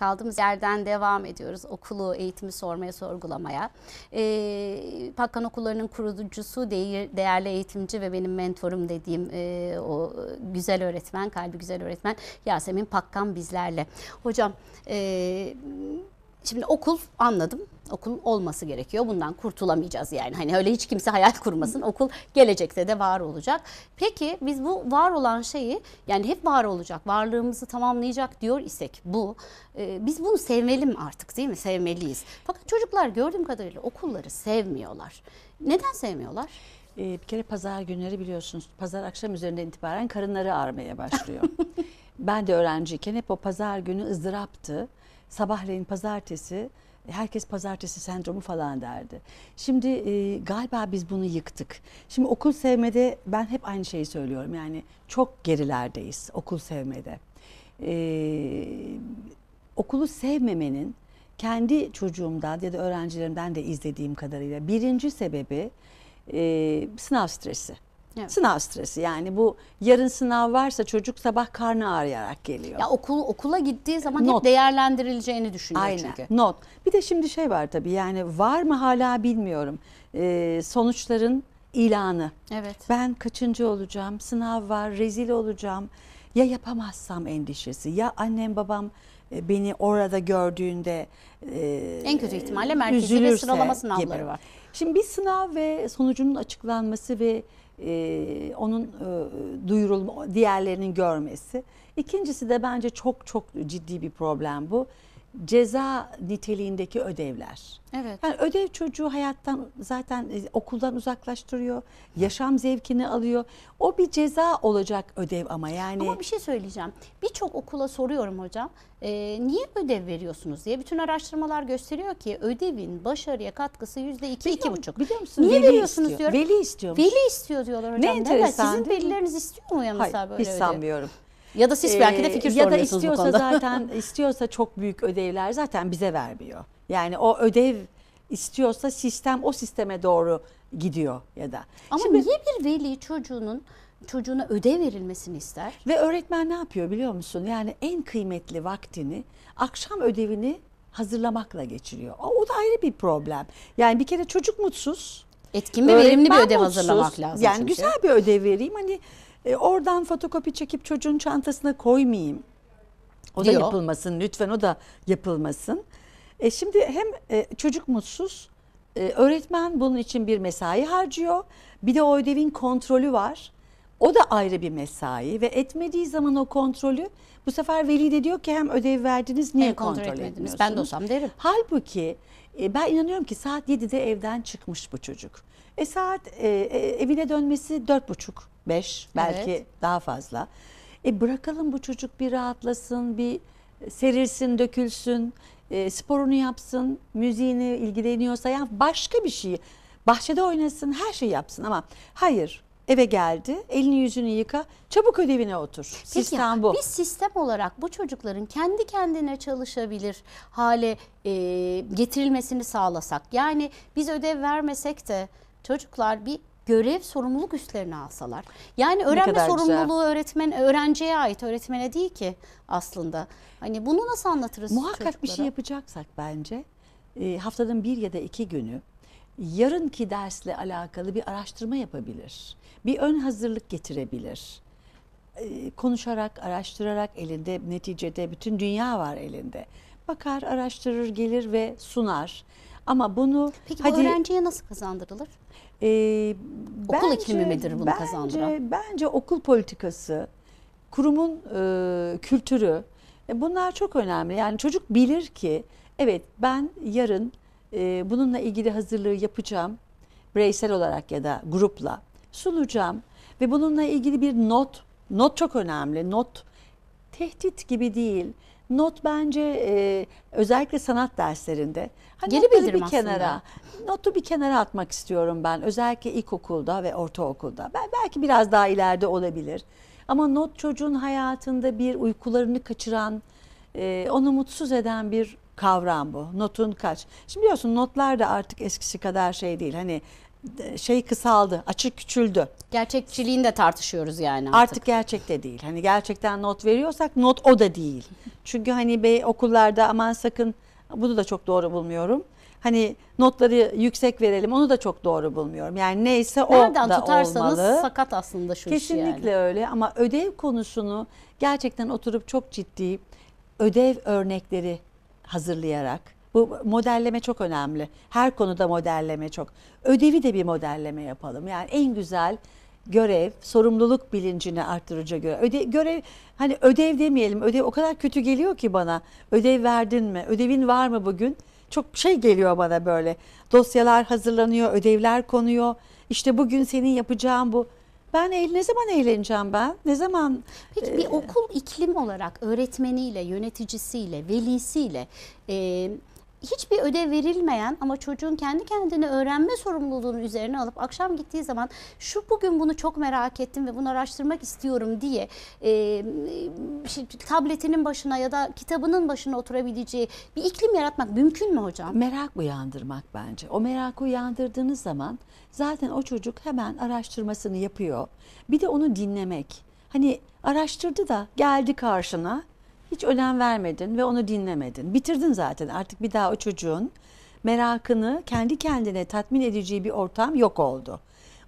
Kaldığımız yerden devam ediyoruz okulu, eğitimi sormaya, sorgulamaya. E, Pakkan Okulları'nın kurucusu, değer, değerli eğitimci ve benim mentorum dediğim e, o güzel öğretmen, kalbi güzel öğretmen Yasemin Pakkan bizlerle. Hocam... E, Şimdi okul anladım. Okul olması gerekiyor. Bundan kurtulamayacağız yani. Hani öyle hiç kimse hayal kurmasın. Okul gelecekte de var olacak. Peki biz bu var olan şeyi yani hep var olacak, varlığımızı tamamlayacak diyor isek bu. E, biz bunu sevmeli mi artık değil mi? Sevmeliyiz. Fakat çocuklar gördüğüm kadarıyla okulları sevmiyorlar. Neden sevmiyorlar? Ee, bir kere pazar günleri biliyorsunuz pazar akşam üzerinden itibaren karınları ağrımaya başlıyor. ben de öğrenciyken hep o pazar günü ızdıraptı sabahleyin pazartesi e, herkes pazartesi sendromu falan derdi. Şimdi e, galiba biz bunu yıktık. Şimdi okul sevmede ben hep aynı şeyi söylüyorum. Yani çok gerilerdeyiz okul sevmede. E, okulu sevmemenin kendi çocuğumdan ya da öğrencilerimden de izlediğim kadarıyla birinci sebebi e, sınav stresi. Evet. Sınav stresi yani bu yarın sınav varsa çocuk sabah karnı ağrıyarak geliyor. Ya okul okula gittiği zaman not. hep değerlendirileceğini düşünüyor Aynen. çünkü. Not. Bir de şimdi şey var tabii yani var mı hala bilmiyorum. Ee, sonuçların ilanı. Evet. Ben kaçıncı olacağım? Sınav var, rezil olacağım. Ya yapamazsam endişesi. Ya annem babam e, beni orada gördüğünde e, en kötü ihtimalle merkezi ve sıralama sınavları gibi. var. Şimdi bir sınav ve sonucunun açıklanması ve e, onun e, duyurulma, diğerlerinin görmesi. İkincisi de bence çok çok ciddi bir problem bu ceza niteliğindeki ödevler. Evet. Yani ödev çocuğu hayattan zaten e, okuldan uzaklaştırıyor. Yaşam zevkini alıyor. O bir ceza olacak ödev ama yani. Ama bir şey söyleyeceğim. Birçok okula soruyorum hocam. E, niye ödev veriyorsunuz diye. Bütün araştırmalar gösteriyor ki ödevin başarıya katkısı yüzde iki, iki buçuk. Biliyor musunuz? Niye veli veriyorsunuz istiyor. diyorum. Veli istiyor. Veli istiyor diyorlar hocam. Ne enteresan. Sizin velileriniz istiyor mu ya mesela Hayır, böyle hiç ödev? sanmıyorum. Ya da siz belki de ee, fikir ya da istiyorsa bu zaten istiyorsa çok büyük ödevler zaten bize vermiyor. Yani o ödev istiyorsa sistem o sisteme doğru gidiyor ya da. Ama Şimdi, niye bir veli çocuğunun çocuğuna ödev verilmesini ister? Ve öğretmen ne yapıyor biliyor musun? Yani en kıymetli vaktini akşam ödevini hazırlamakla geçiriyor. O, o da ayrı bir problem. Yani bir kere çocuk mutsuz. Etkin ve verimli bir ödev mutsuz. hazırlamak lazım. Yani çünkü. güzel bir ödev vereyim. Hani e, oradan fotokopi çekip çocuğun çantasına koymayayım. O diyor. da yapılmasın lütfen o da yapılmasın. E, şimdi hem e, çocuk mutsuz, e, öğretmen bunun için bir mesai harcıyor. Bir de o ödevin kontrolü var. O da ayrı bir mesai ve etmediği zaman o kontrolü bu sefer veli de diyor ki hem ödev verdiniz niye hem kontrol, kontrol etmediniz? Ben de olsam derim. Halbuki e, ben inanıyorum ki saat 7'de evden çıkmış bu çocuk. E saat e, e evine dönmesi dört buçuk beş belki evet. daha fazla. E bırakalım bu çocuk bir rahatlasın, bir serilsin, dökülsün, e, sporunu yapsın, müziğini ilgileniyorsa ya başka bir şey. Bahçede oynasın, her şeyi yapsın ama hayır eve geldi, elini yüzünü yıka, çabuk ödevine otur. Peki, sistem bu. Biz sistem olarak bu çocukların kendi kendine çalışabilir hale e, getirilmesini sağlasak. Yani biz ödev vermesek de çocuklar bir görev sorumluluk üstlerine alsalar. Yani öğrenme sorumluluğu güzel. öğretmen öğrenciye ait, öğretmene değil ki aslında. Hani bunu nasıl anlatırız Muhakkak çocuklara? bir şey yapacaksak bence e, haftanın bir ya da iki günü yarınki dersle alakalı bir araştırma yapabilir. Bir ön hazırlık getirebilir. E, konuşarak, araştırarak elinde neticede bütün dünya var elinde. Bakar, araştırır, gelir ve sunar. Ama bunu Peki hadi, bu öğrenciye nasıl kazandırılır? E, okul bence, iklimi midir bunu bence, kazandıran? Bence okul politikası, kurumun e, kültürü e, bunlar çok önemli. Yani çocuk bilir ki evet ben yarın e, bununla ilgili hazırlığı yapacağım. Bireysel olarak ya da grupla sunacağım ve bununla ilgili bir not, not çok önemli. Not tehdit gibi değil Not bence e, özellikle sanat derslerinde hani Geri notları bir aslında. kenara notu bir kenara atmak istiyorum ben özellikle ilkokulda ve ortaokulda. Ben belki biraz daha ileride olabilir. Ama not çocuğun hayatında bir uykularını kaçıran, e, onu mutsuz eden bir kavram bu. Notun kaç. Şimdi biliyorsun notlar da artık eskisi kadar şey değil. Hani şey kısaldı, açık küçüldü. Gerçekçiliğini de tartışıyoruz yani artık. Artık gerçekte değil. Hani gerçekten not veriyorsak not o da değil. Çünkü hani bey okullarda aman sakın bunu da çok doğru bulmuyorum. Hani notları yüksek verelim onu da çok doğru bulmuyorum. Yani neyse o Nereden da tutarsanız olmalı. sakat aslında şu Kesinlikle iş yani. öyle ama ödev konusunu gerçekten oturup çok ciddi ödev örnekleri hazırlayarak bu modelleme çok önemli. Her konuda modelleme çok. Ödevi de bir modelleme yapalım. Yani en güzel görev, sorumluluk bilincini arttırıcı görev. Öde, görev hani ödev demeyelim. Ödev o kadar kötü geliyor ki bana. Ödev verdin mi? Ödevin var mı bugün? Çok şey geliyor bana böyle. Dosyalar hazırlanıyor, ödevler konuyor. İşte bugün senin yapacağın bu. Ben eğ, ne zaman eğleneceğim ben? Ne zaman? Peki bir e, okul iklim olarak öğretmeniyle, yöneticisiyle, velisiyle e, hiçbir ödev verilmeyen ama çocuğun kendi kendine öğrenme sorumluluğunu üzerine alıp akşam gittiği zaman şu bugün bunu çok merak ettim ve bunu araştırmak istiyorum diye e, şey, tabletinin başına ya da kitabının başına oturabileceği bir iklim yaratmak mümkün mü hocam? Merak uyandırmak bence. O merakı uyandırdığınız zaman zaten o çocuk hemen araştırmasını yapıyor. Bir de onu dinlemek. Hani araştırdı da geldi karşına hiç önem vermedin ve onu dinlemedin. Bitirdin zaten artık bir daha o çocuğun merakını kendi kendine tatmin edeceği bir ortam yok oldu.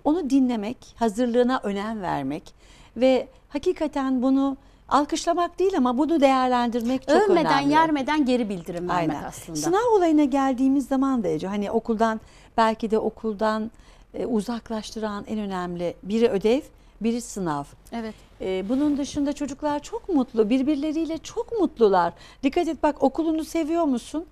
Onu dinlemek, hazırlığına önem vermek ve hakikaten bunu alkışlamak değil ama bunu değerlendirmek çok Övmeden, önemli. Övmeden, yermeden geri bildirim vermek Aynen. aslında. Sınav olayına geldiğimiz zaman da Ece hani okuldan belki de okuldan e, uzaklaştıran en önemli biri ödev, bir sınav. Evet. Ee, bunun dışında çocuklar çok mutlu, birbirleriyle çok mutlular. Dikkat et bak okulunu seviyor musun?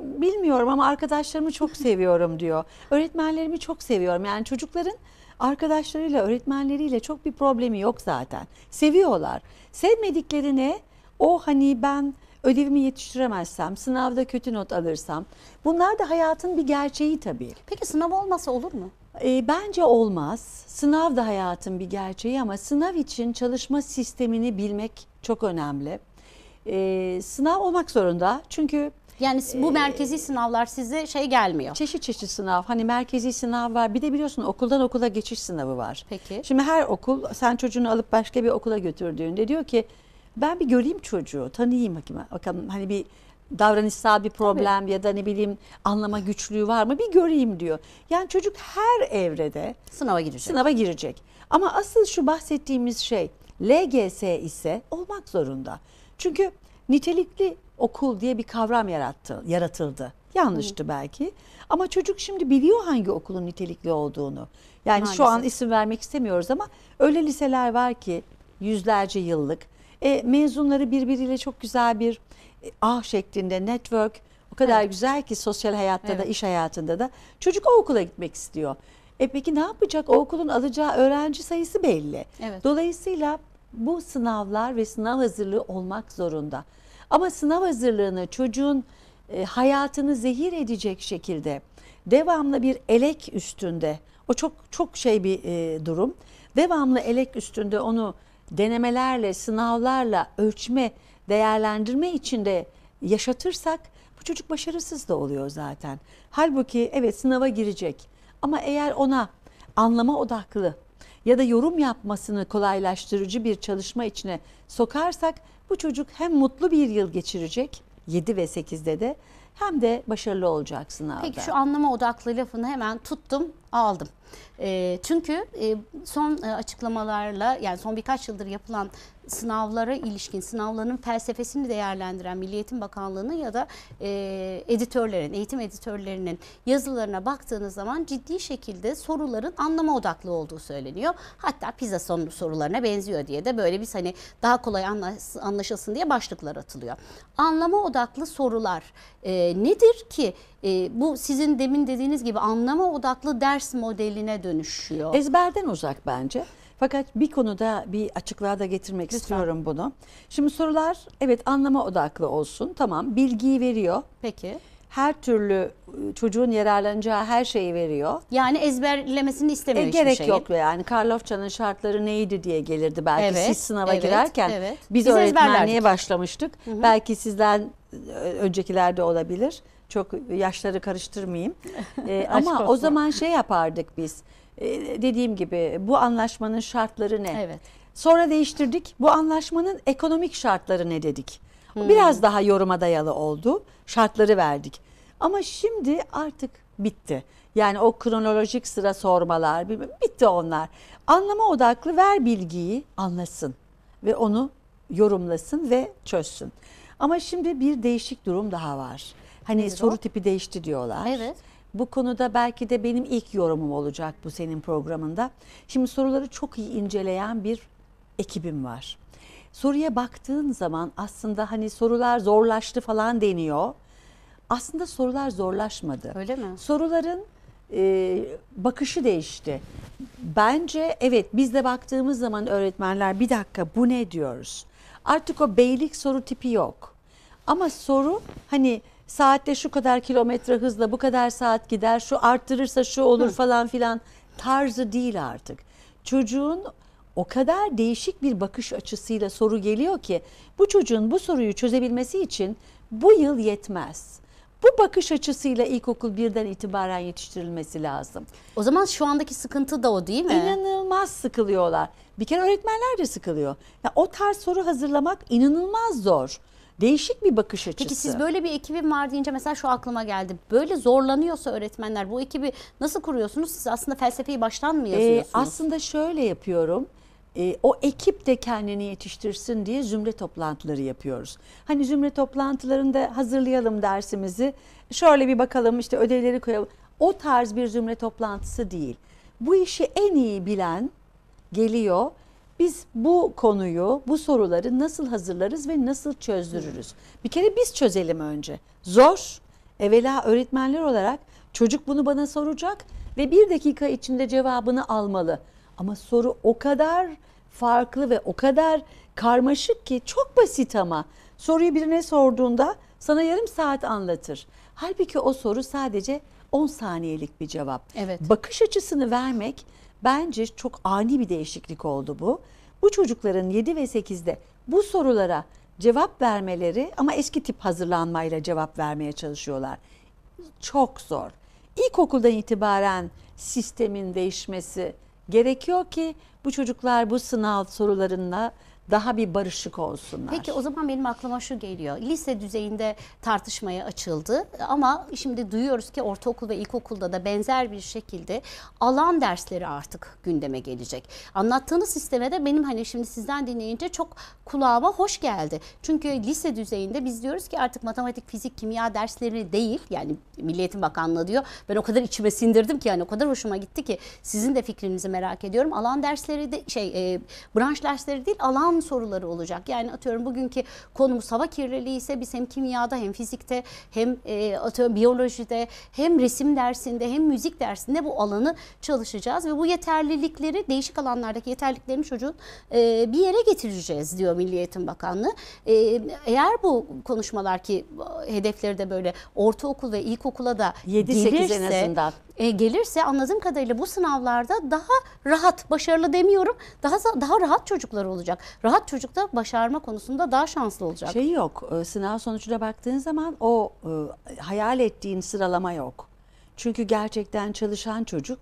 Bilmiyorum ama arkadaşlarımı çok seviyorum diyor. Öğretmenlerimi çok seviyorum. Yani çocukların arkadaşlarıyla, öğretmenleriyle çok bir problemi yok zaten. Seviyorlar. Sevmediklerine o hani ben ödevimi yetiştiremezsem, sınavda kötü not alırsam bunlar da hayatın bir gerçeği tabii. Peki sınav olmasa olur mu? E, bence olmaz. Sınav da hayatın bir gerçeği ama sınav için çalışma sistemini bilmek çok önemli. E, sınav olmak zorunda çünkü yani bu e, merkezi sınavlar size şey gelmiyor. Çeşit çeşit sınav. Hani merkezi sınav var. Bir de biliyorsun okuldan okula geçiş sınavı var. Peki. Şimdi her okul sen çocuğunu alıp başka bir okula götürdüğünde diyor ki ben bir göreyim çocuğu, tanıyayım bakalım hani bir davranışsal bir problem Tabii. ya da ne bileyim anlama güçlüğü var mı bir göreyim diyor. Yani çocuk her evrede sınava girecek. Sınava girecek. Ama asıl şu bahsettiğimiz şey LGS ise olmak zorunda. Çünkü nitelikli okul diye bir kavram yarattı, yaratıldı. Yanlıştı Hı. belki. Ama çocuk şimdi biliyor hangi okulun nitelikli olduğunu. Yani Maalesef. şu an isim vermek istemiyoruz ama öyle liseler var ki yüzlerce yıllık. E, mezunları birbiriyle çok güzel bir A şeklinde network o kadar evet. güzel ki sosyal hayatta evet. da iş hayatında da çocuk o okula gitmek istiyor. E peki ne yapacak? O okulun alacağı öğrenci sayısı belli. Evet. Dolayısıyla bu sınavlar ve sınav hazırlığı olmak zorunda. Ama sınav hazırlığını çocuğun e, hayatını zehir edecek şekilde devamlı bir elek üstünde o çok çok şey bir e, durum. Devamlı elek üstünde onu denemelerle, sınavlarla ölçme değerlendirme içinde yaşatırsak bu çocuk başarısız da oluyor zaten. Halbuki evet sınava girecek ama eğer ona anlama odaklı ya da yorum yapmasını kolaylaştırıcı bir çalışma içine sokarsak bu çocuk hem mutlu bir yıl geçirecek 7 ve 8'de de hem de başarılı olacak sınavda. Peki şu anlama odaklı lafını hemen tuttum aldım. E, çünkü e, son e, açıklamalarla yani son birkaç yıldır yapılan sınavlara ilişkin sınavların felsefesini değerlendiren Milli Eğitim Bakanlığı'nın ya da e, editörlerin, eğitim editörlerinin yazılarına baktığınız zaman ciddi şekilde soruların anlama odaklı olduğu söyleniyor. Hatta pizza sonlu sorularına benziyor diye de böyle bir hani daha kolay anlaşılsın diye başlıklar atılıyor. Anlama odaklı sorular e, nedir ki e, bu sizin demin dediğiniz gibi anlama odaklı ders modeline dönüşüyor? Ezberden uzak bence. Fakat bir konuda bir açıklığa da getirmek Lütfen. istiyorum bunu. Şimdi sorular evet anlama odaklı olsun. Tamam bilgiyi veriyor. Peki. Her türlü ıı, çocuğun yararlanacağı her şeyi veriyor. Yani ezberlemesini istemiyor e, hiçbir gerek şeyin. yok yani. Karlofça'nın şartları neydi diye gelirdi belki evet, siz sınava evet, girerken. Evet. Biz, biz öğretmenliğe başlamıştık. Hı hı. Belki sizden ıı, öncekilerde olabilir. Çok yaşları karıştırmayayım. ee, ama o zaman şey yapardık biz. Ee, dediğim gibi bu anlaşmanın şartları ne? Evet. Sonra değiştirdik. Bu anlaşmanın ekonomik şartları ne dedik? Hmm. Biraz daha yoruma dayalı oldu. Şartları verdik. Ama şimdi artık bitti. Yani o kronolojik sıra sormalar bitti onlar. Anlama odaklı ver bilgiyi anlasın ve onu yorumlasın ve çözsün. Ama şimdi bir değişik durum daha var. Hani Nedir soru o? tipi değişti diyorlar. Evet. Bu konuda belki de benim ilk yorumum olacak bu senin programında. Şimdi soruları çok iyi inceleyen bir ekibim var. Soruya baktığın zaman aslında hani sorular zorlaştı falan deniyor. Aslında sorular zorlaşmadı. Öyle mi? Soruların e, bakışı değişti. Bence evet biz de baktığımız zaman öğretmenler bir dakika bu ne diyoruz. Artık o beylik soru tipi yok. Ama soru hani saatte şu kadar kilometre hızla bu kadar saat gider şu arttırırsa şu olur Hı. falan filan tarzı değil artık. Çocuğun o kadar değişik bir bakış açısıyla soru geliyor ki bu çocuğun bu soruyu çözebilmesi için bu yıl yetmez. Bu bakış açısıyla ilkokul birden itibaren yetiştirilmesi lazım. O zaman şu andaki sıkıntı da o değil mi? İnanılmaz sıkılıyorlar. Bir kere öğretmenler de sıkılıyor. Ya o tarz soru hazırlamak inanılmaz zor. Değişik bir bakış açısı. Peki siz böyle bir ekibim var deyince mesela şu aklıma geldi. Böyle zorlanıyorsa öğretmenler bu ekibi nasıl kuruyorsunuz? Siz aslında felsefeyi baştan mı ee, yazıyorsunuz? Ee, aslında şöyle yapıyorum e, o ekip de kendini yetiştirsin diye zümre toplantıları yapıyoruz. Hani zümre toplantılarında hazırlayalım dersimizi. Şöyle bir bakalım işte ödevleri koyalım. O tarz bir zümre toplantısı değil. Bu işi en iyi bilen geliyor biz bu konuyu, bu soruları nasıl hazırlarız ve nasıl çözdürürüz? Bir kere biz çözelim önce. Zor. Evvela öğretmenler olarak çocuk bunu bana soracak ve bir dakika içinde cevabını almalı. Ama soru o kadar farklı ve o kadar karmaşık ki çok basit ama soruyu birine sorduğunda sana yarım saat anlatır. Halbuki o soru sadece 10 saniyelik bir cevap. Evet. Bakış açısını vermek Bence çok ani bir değişiklik oldu bu. Bu çocukların 7 ve 8'de bu sorulara cevap vermeleri ama eski tip hazırlanmayla cevap vermeye çalışıyorlar. Çok zor. İlkokuldan itibaren sistemin değişmesi gerekiyor ki bu çocuklar bu sınav sorularında daha bir barışık olsunlar. Peki o zaman benim aklıma şu geliyor. Lise düzeyinde tartışmaya açıldı ama şimdi duyuyoruz ki ortaokul ve ilkokulda da benzer bir şekilde alan dersleri artık gündeme gelecek. Anlattığınız sisteme de benim hani şimdi sizden dinleyince çok kulağıma hoş geldi. Çünkü lise düzeyinde biz diyoruz ki artık matematik, fizik, kimya dersleri değil yani milliyetin Bakanlığı diyor. Ben o kadar içime sindirdim ki yani o kadar hoşuma gitti ki sizin de fikrinizi merak ediyorum. Alan dersleri de şey e, branş dersleri değil alan aynı soruları olacak. Yani atıyorum bugünkü konumuz hava kirliliği ise biz hem kimyada hem fizikte hem e, atıyorum biyolojide hem resim dersinde hem müzik dersinde bu alanı çalışacağız ve bu yeterlilikleri değişik alanlardaki yeterliliklerini çocuğun e, bir yere getireceğiz diyor Milli Eğitim Bakanlığı. E, eğer bu konuşmalar ki hedefleri de böyle ortaokul ve ilkokula da 7-8 en azından e, gelirse anladığım kadarıyla bu sınavlarda daha rahat, başarılı demiyorum, daha daha rahat çocuklar olacak. Rahat çocuk da başarma konusunda daha şanslı olacak. Şey yok, e, sınav sonucuna baktığın zaman o e, hayal ettiğin sıralama yok. Çünkü gerçekten çalışan çocuk,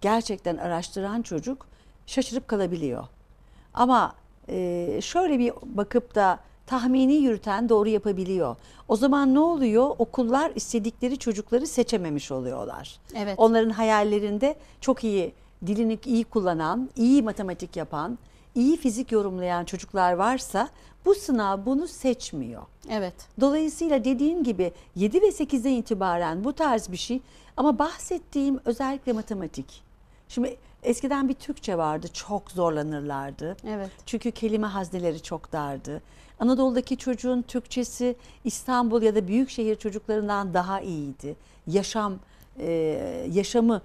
gerçekten araştıran çocuk şaşırıp kalabiliyor. Ama şöyle bir bakıp da tahmini yürüten doğru yapabiliyor. O zaman ne oluyor? Okullar istedikleri çocukları seçememiş oluyorlar. Evet. Onların hayallerinde çok iyi dilini iyi kullanan, iyi matematik yapan, iyi fizik yorumlayan çocuklar varsa bu sınav bunu seçmiyor. Evet. Dolayısıyla dediğin gibi 7 ve 8'den itibaren bu tarz bir şey ama bahsettiğim özellikle matematik. Şimdi Eskiden bir Türkçe vardı çok zorlanırlardı. Evet. Çünkü kelime hazneleri çok dardı. Anadolu'daki çocuğun Türkçesi İstanbul ya da büyük şehir çocuklarından daha iyiydi. Yaşam e, yaşamı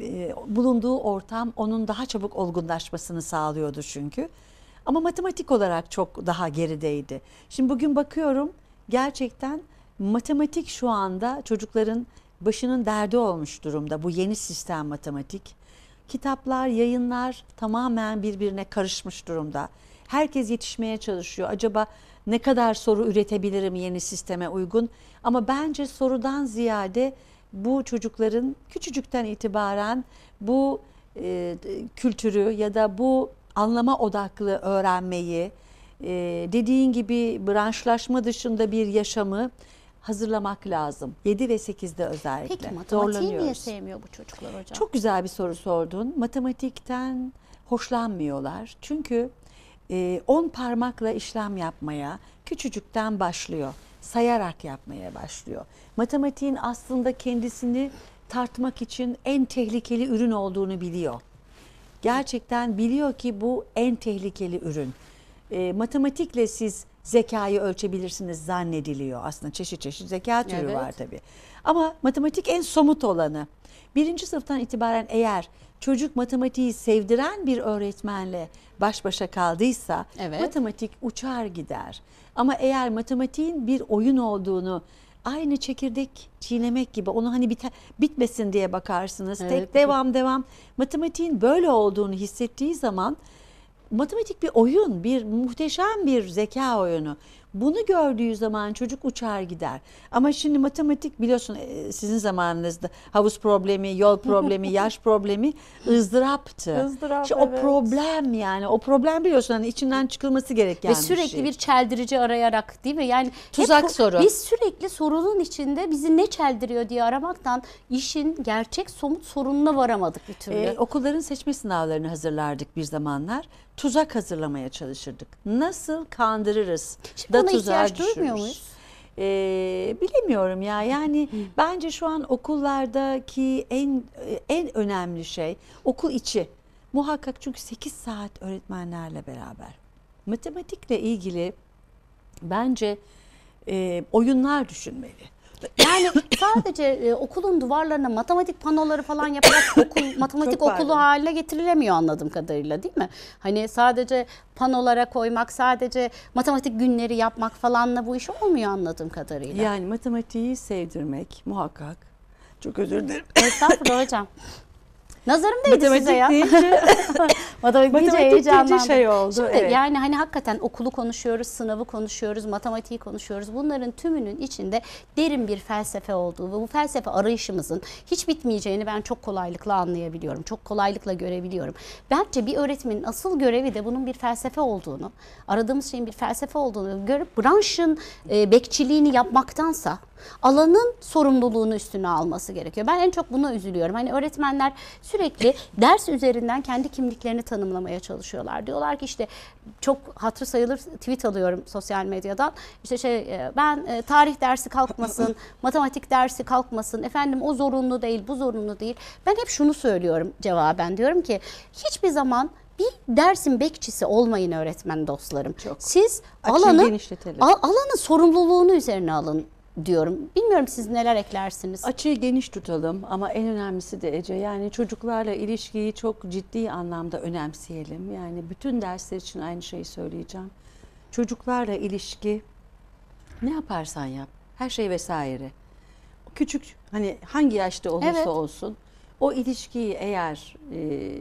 e, bulunduğu ortam onun daha çabuk olgunlaşmasını sağlıyordu çünkü. Ama matematik olarak çok daha gerideydi. Şimdi bugün bakıyorum gerçekten matematik şu anda çocukların başının derdi olmuş durumda. Bu yeni sistem matematik kitaplar, yayınlar tamamen birbirine karışmış durumda. Herkes yetişmeye çalışıyor. Acaba ne kadar soru üretebilirim yeni sisteme uygun? Ama bence sorudan ziyade bu çocukların küçücükten itibaren bu e, kültürü ya da bu anlama odaklı öğrenmeyi, e, dediğin gibi branşlaşma dışında bir yaşamı hazırlamak lazım. 7 ve 8'de özellikle. Peki matematiği niye sevmiyor bu çocuklar hocam? Çok güzel bir soru sordun. Matematikten hoşlanmıyorlar. Çünkü 10 e, parmakla işlem yapmaya küçücükten başlıyor. Sayarak yapmaya başlıyor. Matematiğin aslında kendisini tartmak için en tehlikeli ürün olduğunu biliyor. Gerçekten biliyor ki bu en tehlikeli ürün. E, matematikle siz zekayı ölçebilirsiniz zannediliyor. Aslında çeşit çeşit zeka türü evet. var tabii. Ama matematik en somut olanı. Birinci sınıftan itibaren eğer çocuk matematiği sevdiren bir öğretmenle baş başa kaldıysa evet. matematik uçar gider. Ama eğer matematiğin bir oyun olduğunu aynı çekirdek çiğnemek gibi onu hani bit bitmesin diye bakarsınız. Evet. Tek devam devam matematiğin böyle olduğunu hissettiği zaman matematik bir oyun, bir muhteşem bir zeka oyunu. Bunu gördüğü zaman çocuk uçar gider. Ama şimdi matematik biliyorsun e, sizin zamanınızda havuz problemi, yol problemi, yaş problemi ızdıraptı. Izdırap, işte evet. O problem yani o problem biliyorsun hani içinden çıkılması gereken Ve sürekli bir şey. bir çeldirici arayarak değil mi? Yani Tuzak hep, soru. Biz sürekli sorunun içinde bizi ne çeldiriyor diye aramaktan işin gerçek somut sorununa varamadık bir türlü. Ee, okulların seçme sınavlarını hazırlardık bir zamanlar tuzak hazırlamaya çalışırdık. Nasıl kandırırız Şimdi da tuzağa düşürürüz. Duymuyor Ee, bilemiyorum ya yani Hı. bence şu an okullardaki en en önemli şey okul içi muhakkak çünkü 8 saat öğretmenlerle beraber matematikle ilgili bence e, oyunlar düşünmeli. Yani sadece e, okulun duvarlarına matematik panoları falan yaparak okul, matematik okulu pardon. haline getirilemiyor anladığım kadarıyla değil mi? Hani sadece panolara koymak, sadece matematik günleri yapmak falanla bu iş olmuyor anladığım kadarıyla. Yani matematiği sevdirmek muhakkak. Çok özür dilerim. Estağfurullah hocam. Nazarım değdi matematik size ya. Deyince, matematik, matematik deyince, deyince şey oldu. Şimdi evet. yani hani hakikaten okulu konuşuyoruz, sınavı konuşuyoruz, matematiği konuşuyoruz. Bunların tümünün içinde derin bir felsefe olduğu ve bu felsefe arayışımızın hiç bitmeyeceğini ben çok kolaylıkla anlayabiliyorum. Çok kolaylıkla görebiliyorum. Bence bir öğretmenin asıl görevi de bunun bir felsefe olduğunu, aradığımız şeyin bir felsefe olduğunu görüp branşın e, bekçiliğini yapmaktansa alanın sorumluluğunu üstüne alması gerekiyor. Ben en çok buna üzülüyorum. Hani öğretmenler sürekli ders üzerinden kendi kimliklerini tanımlamaya çalışıyorlar. Diyorlar ki işte çok hatırı sayılır tweet alıyorum sosyal medyadan. İşte şey e, ben e, tarih dersi kalkmasın, matematik dersi kalkmasın. Efendim o zorunlu değil, bu zorunlu değil. Ben hep şunu söylüyorum cevaben diyorum ki hiçbir zaman bir dersin bekçisi olmayın öğretmen dostlarım. Çok. Siz Açın alanı, alanın sorumluluğunu üzerine alın diyorum. Bilmiyorum siz neler eklersiniz? Açıyı geniş tutalım ama en önemlisi de Ece yani çocuklarla ilişkiyi çok ciddi anlamda önemseyelim. Yani bütün dersler için aynı şeyi söyleyeceğim. Çocuklarla ilişki ne yaparsan yap her şey vesaire. Küçük hani hangi yaşta olursa evet. olsun o ilişkiyi eğer e,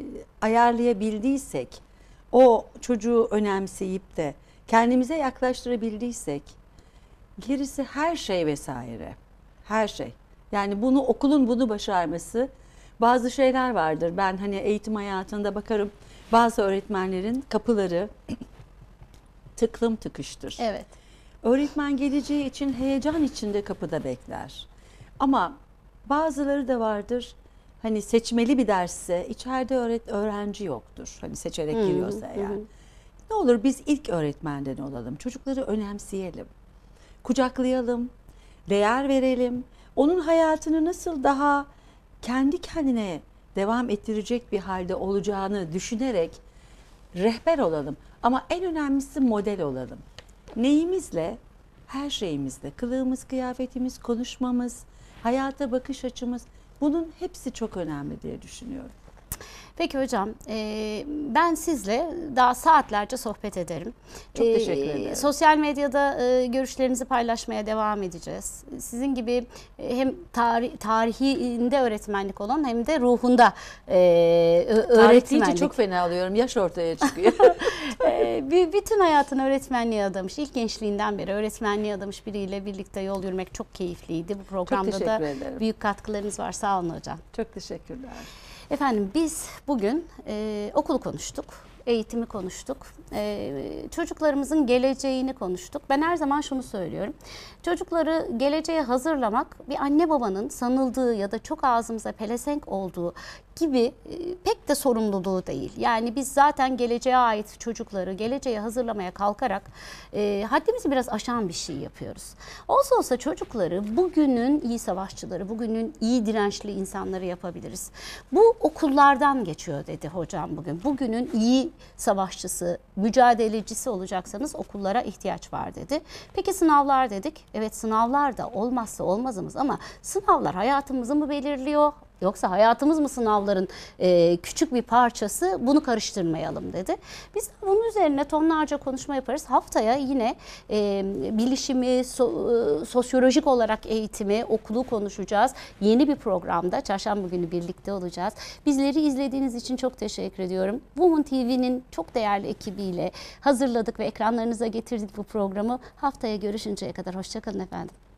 ayarlayabildiysek o çocuğu önemseyip de kendimize yaklaştırabildiysek Gerisi her şey vesaire. Her şey. Yani bunu okulun bunu başarması bazı şeyler vardır. Ben hani eğitim hayatında bakarım bazı öğretmenlerin kapıları tıklım tıkıştır. Evet. Öğretmen geleceği için heyecan içinde kapıda bekler. Ama bazıları da vardır. Hani seçmeli bir dersse içeride öğret öğrenci yoktur. Hani seçerek giriyorsa hı, eğer. Hı. Ne olur biz ilk öğretmenden olalım. Çocukları önemseyelim kucaklayalım, değer verelim. Onun hayatını nasıl daha kendi kendine devam ettirecek bir halde olacağını düşünerek rehber olalım. Ama en önemlisi model olalım. Neyimizle? Her şeyimizle. Kılığımız, kıyafetimiz, konuşmamız, hayata bakış açımız. Bunun hepsi çok önemli diye düşünüyorum. Peki hocam e, ben sizle daha saatlerce sohbet ederim. Çok e, teşekkür ederim. Sosyal medyada e, görüşlerimizi paylaşmaya devam edeceğiz. Sizin gibi e, hem tarih, tarihinde öğretmenlik olan hem de ruhunda e, öğretmenlik. Tarih çok fena alıyorum. Yaş ortaya çıkıyor. e, bütün hayatını öğretmenliğe adamış. ilk gençliğinden beri öğretmenliğe adamış biriyle birlikte yol yürümek çok keyifliydi. Bu programda da ederim. büyük katkılarınız var. Sağ olun hocam. Çok teşekkürler. Efendim biz bugün e, okulu konuştuk, eğitimi konuştuk, e, çocuklarımızın geleceğini konuştuk. Ben her zaman şunu söylüyorum. Çocukları geleceğe hazırlamak bir anne babanın sanıldığı ya da çok ağzımıza pelesenk olduğu gibi e, pek de sorumluluğu değil. Yani biz zaten geleceğe ait çocukları geleceğe hazırlamaya kalkarak e, haddimizi biraz aşan bir şey yapıyoruz. Olsa olsa çocukları bugünün iyi savaşçıları, bugünün iyi dirençli insanları yapabiliriz. Bu okullardan geçiyor dedi hocam bugün. Bugünün iyi savaşçısı, mücadelecisi olacaksanız okullara ihtiyaç var dedi. Peki sınavlar dedik. Evet sınavlar da olmazsa olmazımız ama sınavlar hayatımızı mı belirliyor? Yoksa hayatımız mı sınavların e, küçük bir parçası bunu karıştırmayalım dedi. Biz bunun üzerine tonlarca konuşma yaparız. Haftaya yine e, bilişimi, so, e, sosyolojik olarak eğitimi, okulu konuşacağız. Yeni bir programda çarşamba günü birlikte olacağız. Bizleri izlediğiniz için çok teşekkür ediyorum. Woman TV'nin çok değerli ekibiyle hazırladık ve ekranlarınıza getirdik bu programı. Haftaya görüşünceye kadar hoşçakalın efendim.